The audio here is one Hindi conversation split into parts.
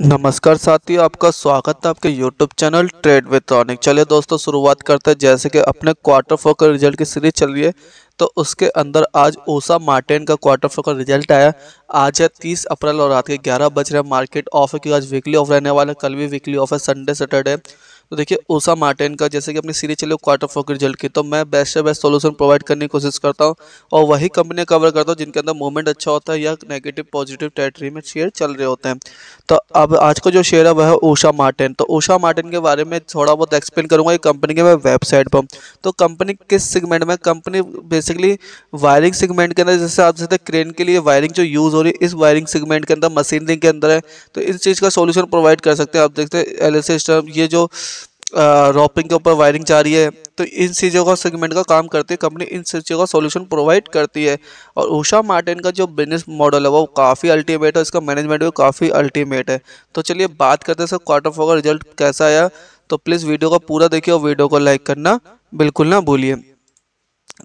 नमस्कार साथियों आपका स्वागत है आपके YouTube channel trade with Tronic चलिए दोस्तों शुरुआत करते हैं जैसे कि अपने क्वार्टर फोर का रिजल्ट की सीरीज चल रही है तो उसके अंदर आज ओसा मार्टिन का क्वार्टर फोर का रिजल्ट आया आज है तीस अप्रैल और रात के ग्यारह बज रहे मार्केट ऑफ है क्योंकि आज वीकली ऑफ रहने वाला कल भी वीकली ऑफ है संडे सैटरडे तो देखिए ओसा मार्टिन का जैसे कि अपनी सीरीज चलिए क्वार्टर फोर के रिजल्ट की तो मैं बेस्ट से बेस्ट सोल्यूशन प्रोवाइड करने की कोशिश करता हूँ और वही कंपनियाँ कवर करता हूँ जिनके अंदर मूवमेंट अच्छा होता है या नेगेटिव पॉजिटिव टेरेटरी में शेयर चल रहे होते हैं तो अब आज का जो शेयर है वह है ओशा मार्टिन तो ऊषा मार्टिन के बारे में थोड़ा बहुत एक्सप्लेन करूँगा ये कंपनी के मैं वेबसाइट पर तो कंपनी किस सेगमेंट में कंपनी बेसिकली वायरिंग सेगमेंट के अंदर जैसे आप जैसे क्रेन के लिए वायरिंग जो यूज़ हो रही है इस वायरिंग सेगमेंट के अंदर मशीनरी के अंदर है तो इस चीज़ का सोल्यूशन प्रोवाइड कर सकते हैं आप देखते हैं एल ये जो रॉपिंग के ऊपर वायरिंग जा रही है तो इन चीज़ों का सेगमेंट का काम करती है कंपनी इन चीज़ों का सॉल्यूशन प्रोवाइड करती है और उषा मार्टिन का जो बिजनेस मॉडल है वो काफ़ी अल्टीमेट है इसका मैनेजमेंट भी काफ़ी अल्टीमेट है तो चलिए बात करते हैं सर क्वार्टर फोर का रिजल्ट कैसा आया तो प्लीज़ वीडियो का पूरा देखिए और वीडियो को लाइक करना बिल्कुल ना भूलिए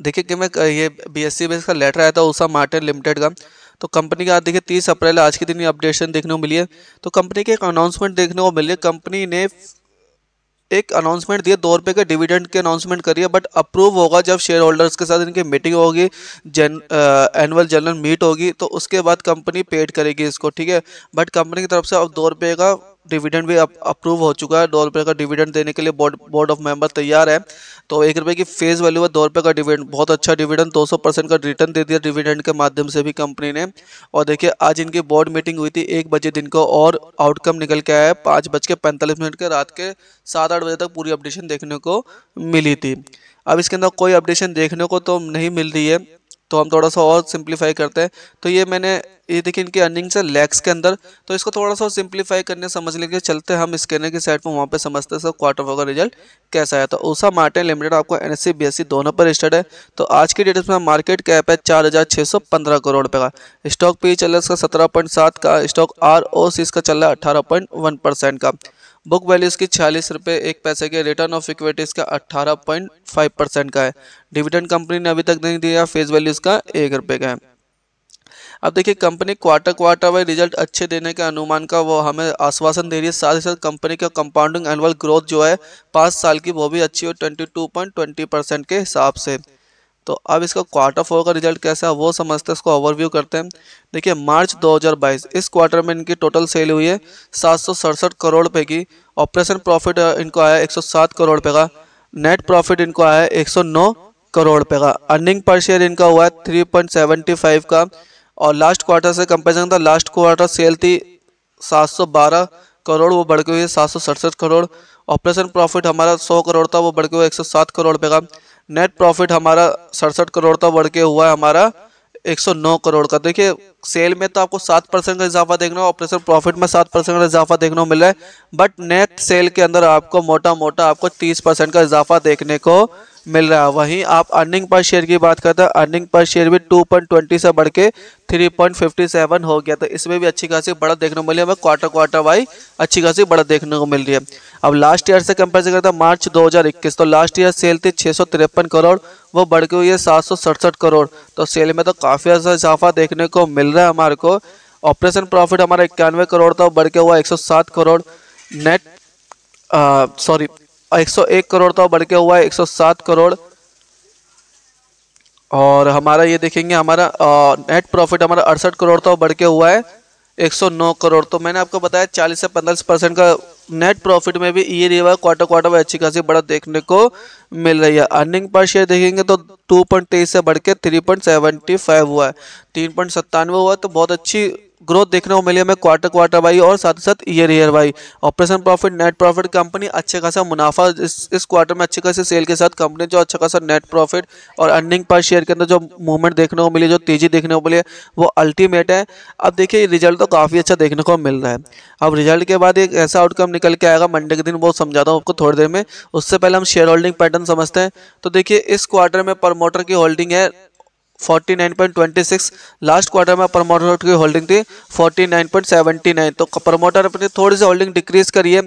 देखिए कि मैं ये बी एस बेस का लेटर आया था उषा मार्टिन लिमिटेड का तो कंपनी का देखिए तीस अप्रैल आज के दिन ये अपडेशन देखने को मिली है तो कंपनी के एक अनाउंसमेंट देखने को मिली है कंपनी ने एक अनाउंसमेंट दिया दो रुपये का डिविडेंड के अनाउंसमेंट करिए बट अप्रूव होगा जब शेयर होल्डर्स के साथ इनकी मीटिंग होगी जन एनुअल जनरल मीट होगी तो उसके बाद कंपनी पेड करेगी इसको ठीक है बट कंपनी की तरफ से अब दो रुपये का डिविडेंड भी अप्रूव हो चुका है दो रुपये का डिविडेंड देने के लिए बोर्ड बोर्ड ऑफ मेंबर तैयार है तो एक रुपये की फेस वैल्यू है दो रुपये का डिविडेंड बहुत अच्छा डिविडेंड 200 परसेंट का रिटर्न दे दिया डिविडेंड के माध्यम से भी कंपनी ने और देखिए आज इनकी बोर्ड मीटिंग हुई थी एक बजे दिन को और आउटकम निकल के आया पाँच बज के पैंतालीस मिनट के रात के सात आठ बजे तक पूरी अपडेशन देखने को मिली थी अब इसके अंदर कोई अपडेशन देखने को तो नहीं मिल रही है तो हम थोड़ा सा और सिंप्लीफाई करते हैं तो ये मैंने ये देखिए इनकी अर्निंग्स है लैक्स के अंदर तो इसको थोड़ा सा सिंप्लीफाई करने समझ लेंगे चलते हम स्कैनर की साइड पर वहाँ पे समझते हैं क्वार्टर फोर का रिजल्ट कैसा आया तो ऊषा मार्टिन लिमिटेड आपको एन एस दोनों पर रजिस्टर्ड है तो आज की डेट में मार्केट कैप है चार हज़ार छः सौ पंद्रह करोड़ रुपये का स्टॉक पी e चल रहा है इसका सत्रह पॉइंट सात का स्टॉक आर ओ सी इसका चल रहा है अठारह पॉइंट वन परसेंट का बुक वैल्यूज की छियालीस रुपये एक पैसे के रिटर्न ऑफ इक्विटीज का अट्ठारह पॉइंट फाइव परसेंट का है डिविडेंड कंपनी ने अभी तक नहीं दिया फेस वैल्यूज का एक रुपये का है अब देखिए company quarter quarter wise result अच्छे देने के अनुमान का वो हमें आश्वासन दे रही है साथ ही साथ कंपनी का कंपाउंडिंग एनुअल ग्रोथ जो है पाँच साल की वो भी अच्छी है twenty two point twenty percent के हिसाब से तो अब इसका क्वार्टर फोर का रिजल्ट कैसा है वो समझते हैं इसको ओवरव्यू करते हैं देखिए मार्च 2022 इस क्वार्टर में इनकी टोटल सेल हुई है सात करोड़ रुपये की ऑपरेशन प्रॉफिट इनको आया 107 करोड़ रुपये का नेट प्रॉफिट इनको आया 109 करोड़ रुपये का अर्निंग पर शेयर इनका हुआ है थ्री का और लास्ट क्वार्टर से कंपेरिजन था लास्ट क्वार्टर सेल थी 712 करोड़ वो बढ़ के हुई है सात करोड़ ऑपरेशन प्रॉफिट हमारा 100 करोड़ था वो बढ़ के हुआ एक करोड़ रुपये का नेट प्रॉफिट हमारा सड़सठ करोड़ का बढ़ के हुआ है हमारा 109 करोड़ का देखिए सेल में तो आपको सात परसेंट का इजाफा देखने ऑपरेशन प्रॉफिट में सात परसेंट का इजाफा देखने को मिला है बट नेट सेल के अंदर आपको मोटा मोटा आपको तीस परसेंट का इजाफा देखने को मिल रहा है वहीं आप अर्निंग पर शेयर की बात करते हैं अर्निंग पर शेयर भी टू पॉइंट ट्वेंटी से बढ़ के थ्री पॉइंट फिफ्टी सेवन हो गया तो इसमें भी अच्छी खासी बढ़त देखने को मिली हमें क्वार्टर क्वार्टर वाई अच्छी खासी बढ़त देखने को मिल रही है अब लास्ट ईयर से कंपेरिजन करता है मार्च 2021 तो लास्ट ईयर सेल थी छः करोड़ वो बढ़ के हुई है सात करोड़ तो सेल में तो काफ़ी अच्छा इजाफा देखने को मिल रहा है हमारे को ऑपरेशन प्रॉफिट हमारा इक्यानवे करोड़ था बढ़ के हुआ एक करोड़ नेट सॉरी एक करोड़ था बढ़ के हुआ 107 करोड़ और हमारा ये देखेंगे हमारा नेट प्रॉफिट हमारा अड़सठ करोड़ तो बढ़ के हुआ है 109 करोड़ तो मैंने आपको बताया 40 से 45 परसेंट का नेट प्रॉफिट में भी ये रिवा क्वार्टर क्वार्टर में अच्छी खासी बढ़त देखने को मिल रही है अर्निंग पर शेयर देखेंगे तो टू पॉइंट तेईस से बढ़ के थ्री पॉइंट सेवेंटी फाइव हुआ है तीन पॉइंट सत्तानवे हुआ तो बहुत अच्छी ग्रोथ देखने को मिली हमें क्वार्टर क्वार्टर वाई और साथ ही साथ year year Y operation profit net profit company अच्छे खासा मुनाफा इस इस क्वार्टर में अच्छे खासे सेल के साथ कंपनी जो अच्छा खासा नेट प्रॉफिट और अर्निंग पर शेयर के अंदर जो मूवमेंट देखने को मिली जो तेजी देखने को मिली वो अल्टीमेट है अब देखिए रिजल्ट तो काफ़ी अच्छा देखने को मिल रहा है अब रिजल्ट के बाद एक ऐसा आउटकम निकल के आएगा मंडे के दिन वो समझाता हूँ आपको थोड़ी देर में उससे पहले हम शेयर होल्डिंग पैटर्न समझते हैं तो देखिए इस क्वार्टर में प्रमोटर की होल्डिंग है 49.26 लास्ट क्वार्टर में प्रमोटर की होल्डिंग थी 49.79 तो प्रमोटर अपनी थोड़ी सी होल्डिंग डिक्रीज करी है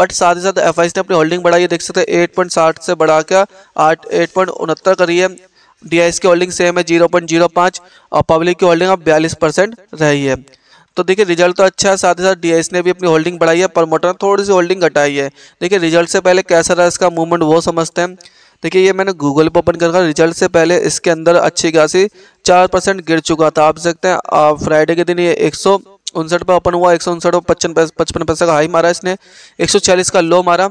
बट साथ ही साथ एफ ने अपनी होल्डिंग बढ़ाई है देख सकते हैं 8.60 से बढ़ा के आठ एट पॉइंट उनहत्तर करी है डी की होल्डिंग सेम है जीरो पॉइंट जीरो पाँच और पब्लिक की होल्डिंग अब बयालीस परसेंट रही है तो देखिए रिजल्ट तो अच्छा है साथ ही साथ डी ने भी अपनी होल्डिंग बढ़ाई है प्रमोटर ने थोड़ी सी होल्डिंग घटाई है देखिए रिजल्ट से पहले कैसा रहा इसका मूवमेंट वो समझते हैं देखिए ये मैंने गूगल पर ओपन कर रिजल्ट से पहले इसके अंदर अच्छी खासी चार परसेंट गिर चुका था आप सकते हैं आप फ्राइडे के दिन ये एक सौ उनसठ पर ओपन हुआ एक सौ उनसठ पचपन पचपन पैसे का हाई मारा इसने एक सौ छियालीस का लो मारा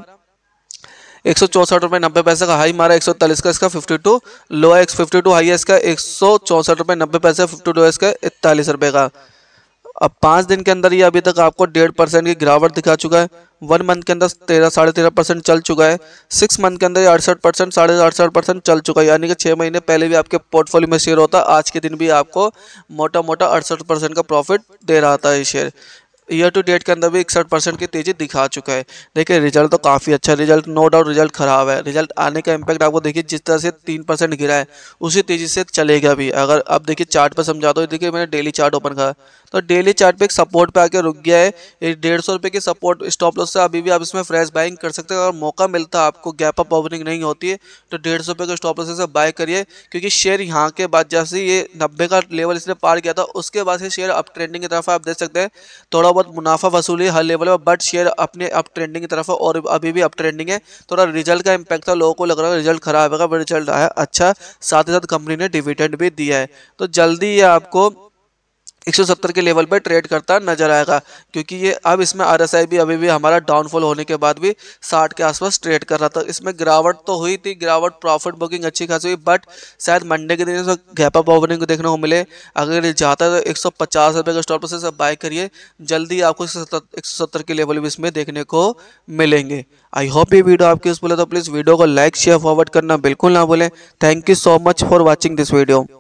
एक सौ चौंसठ रुपये नब्बे पैसे का हाई मारा एक सौ तालीस का इसका fifty two low X fifty two high है इसका एक सौ चौंसठ रुपये नब्बे पैसे फिफ्टी टू है इसका इकतालीस रुपये का अब पाँच दिन के अंदर ये अभी तक आपको डेढ़ परसेंट की गिरावट दिखा चुका है वन मंथ के अंदर तेरह साढ़े तेरह परसेंट चल चुका है सिक्स मंथ के अंदर अड़सठ परसेंट साढ़े अड़सठ परसेंट चल चुका है यानी कि छः महीने पहले भी आपके पोर्टफोलियो में शेयर होता आज के दिन भी आपको मोटा मोटा अड़सठ परसेंट का प्रॉफिट दे रहा था ये शेयर ईयर टू डेट के अंदर भी इकसठ परसेंट की तेज़ी दिखा चुका है देखिए रिजल्ट तो काफ़ी अच्छा रिजल्ट नो डाउट रिजल्ट खराब है रिजल्ट आने का इम्पैक्ट आपको देखिए जिस तरह से तीन परसेंट गिरा है उसी तेज़ी से चलेगा भी अगर आप देखिए चार्ट पर समझा दो तो, देखिए मैंने डेली चार्ट ओपन करा तो डेली चार्ट पे एक सपोर्ट पे आके रुक गया है एक डेढ़ सौ रुपये की सपोर्ट स्टॉप लॉस से अभी भी आप इसमें फ्रेश बाइंग कर सकते हैं अगर मौका मिलता है आपको गैप अप ओपनिंग नहीं होती है तो डेढ़ सौ रुपये का स्टॉप लॉस से बाय करिए क्योंकि शेयर यहाँ के बाद जैसे ये नब्बे का लेवल इसने पार किया था उसके बाद से शेयर अप ट्रेंडिंग की तरफ आप देख सकते हैं थोड़ा बहुत मुनाफा वसूली हर लेवल पर बट शेयर अपने अप ट्रेंडिंग की तरफ और अभी भी अप ट्रेंडिंग है थोड़ा रिजल्ट का इम्पैक्ट था लोगों को लग रहा है रिजल्ट खराब है बट रिजल्ट आया अच्छा साथ ही साथ कंपनी ने डिविडेंड भी दिया है तो जल्दी ये आपको 170 के लेवल पर ट्रेड करता नजर आएगा क्योंकि ये अब इसमें आर भी अभी भी हमारा डाउनफॉल होने के बाद भी 60 के आसपास ट्रेड कर रहा था इसमें गिरावट तो हुई थी गिरावट प्रॉफिट बुकिंग अच्छी खासी हुई बट शायद मंडे के दिन गैप अप ओपनिंग को देखने को मिले अगर जाता है तो एक सौ का स्टॉप प्रोसेस बाय करिए जल्दी आपको एक सौ के लेवल भी इसमें देखने को मिलेंगे आई होप ये वीडियो आपकी उस बोले तो प्लीज़ वीडियो को लाइक शेयर फॉरवर्ड करना बिल्कुल ना भूलें thank you so much for watching this video